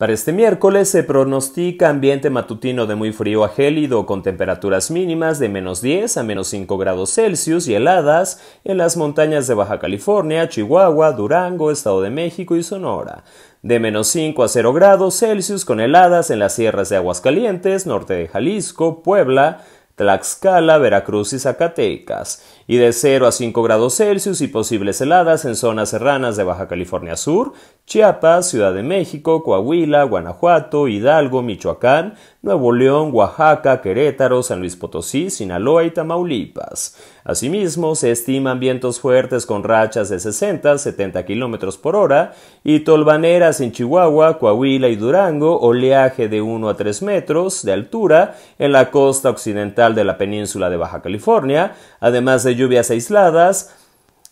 Para este miércoles se pronostica ambiente matutino de muy frío a gélido con temperaturas mínimas de menos 10 a menos 5 grados Celsius y heladas en las montañas de Baja California, Chihuahua, Durango, Estado de México y Sonora. De menos 5 a 0 grados Celsius con heladas en las sierras de Aguascalientes, norte de Jalisco, Puebla, Tlaxcala, Veracruz y Zacatecas y de 0 a 5 grados Celsius y posibles heladas en zonas serranas de Baja California Sur, Chiapas, Ciudad de México, Coahuila, Guanajuato, Hidalgo, Michoacán, Nuevo León, Oaxaca, Querétaro, San Luis Potosí, Sinaloa y Tamaulipas. Asimismo, se estiman vientos fuertes con rachas de 60 a 70 km por hora y tolvaneras en Chihuahua, Coahuila y Durango, oleaje de 1 a 3 metros de altura en la costa occidental de la península de Baja California, además de lluvias aisladas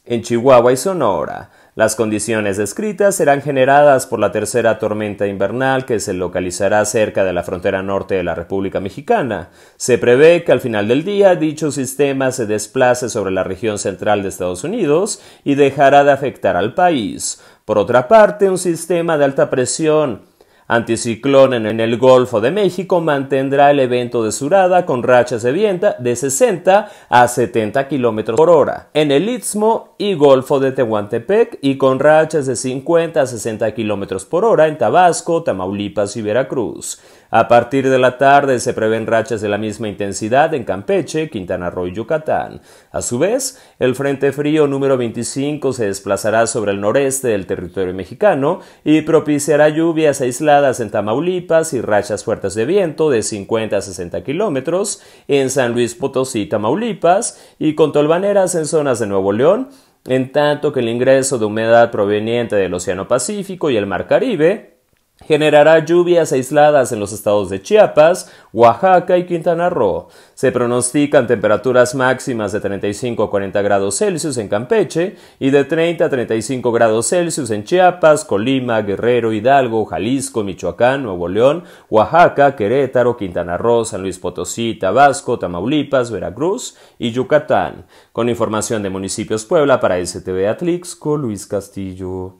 en Chihuahua y Sonora. Las condiciones descritas serán generadas por la tercera tormenta invernal que se localizará cerca de la frontera norte de la República Mexicana. Se prevé que al final del día dicho sistema se desplace sobre la región central de Estados Unidos y dejará de afectar al país. Por otra parte, un sistema de alta presión Anticiclón en el Golfo de México mantendrá el evento de surada con rachas de viento de 60 a 70 km por hora en el Istmo y Golfo de Tehuantepec y con rachas de 50 a 60 km por hora en Tabasco, Tamaulipas y Veracruz. A partir de la tarde se prevén rachas de la misma intensidad en Campeche, Quintana Roo y Yucatán. A su vez, el Frente Frío número 25 se desplazará sobre el noreste del territorio mexicano y propiciará lluvias aisladas en Tamaulipas y rachas fuertes de viento de 50 a 60 kilómetros en San Luis Potosí, Tamaulipas y con tolvaneras en zonas de Nuevo León, en tanto que el ingreso de humedad proveniente del Océano Pacífico y el Mar Caribe Generará lluvias aisladas en los estados de Chiapas, Oaxaca y Quintana Roo. Se pronostican temperaturas máximas de 35 a 40 grados Celsius en Campeche y de 30 a 35 grados Celsius en Chiapas, Colima, Guerrero, Hidalgo, Jalisco, Michoacán, Nuevo León, Oaxaca, Querétaro, Quintana Roo, San Luis Potosí, Tabasco, Tamaulipas, Veracruz y Yucatán. Con información de Municipios Puebla para STV Atlixco, Luis Castillo.